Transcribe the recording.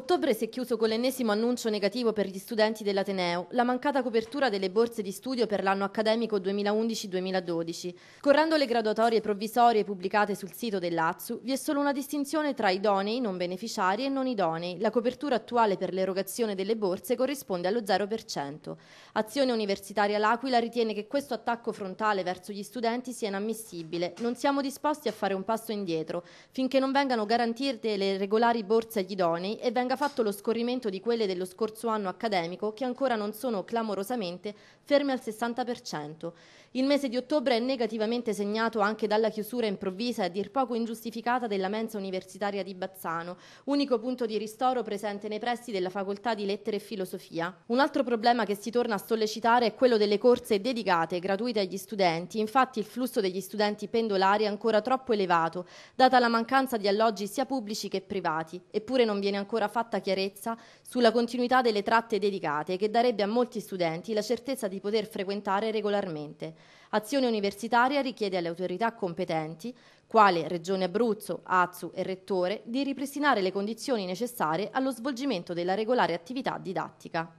Ottobre si è chiuso con l'ennesimo annuncio negativo per gli studenti dell'Ateneo, la mancata copertura delle borse di studio per l'anno accademico 2011-2012. Correndo le graduatorie provvisorie pubblicate sul sito dell'Azzu, vi è solo una distinzione tra idonei, non beneficiari e non idonei. La copertura attuale per l'erogazione delle borse corrisponde allo 0%. Azione Universitaria L'Aquila ritiene che questo attacco frontale verso gli studenti sia inammissibile. Non siamo disposti a fare un passo indietro, finché non vengano garantite le regolari borse agli idonei e vengano venga fatto lo scorrimento di quelle dello scorso anno accademico che ancora non sono clamorosamente ferme al 60%. Il mese di ottobre è negativamente segnato anche dalla chiusura improvvisa e a dir poco ingiustificata della mensa universitaria di Bazzano, unico punto di ristoro presente nei pressi della facoltà di lettere e filosofia. Un altro problema che si torna a sollecitare è quello delle corse dedicate, e gratuite agli studenti. Infatti il flusso degli studenti pendolari è ancora troppo elevato, data la mancanza di alloggi sia pubblici che privati. Eppure non viene ancora fatto fatta chiarezza sulla continuità delle tratte dedicate che darebbe a molti studenti la certezza di poter frequentare regolarmente. Azione Universitaria richiede alle autorità competenti, quale Regione Abruzzo, Azzu e Rettore, di ripristinare le condizioni necessarie allo svolgimento della regolare attività didattica.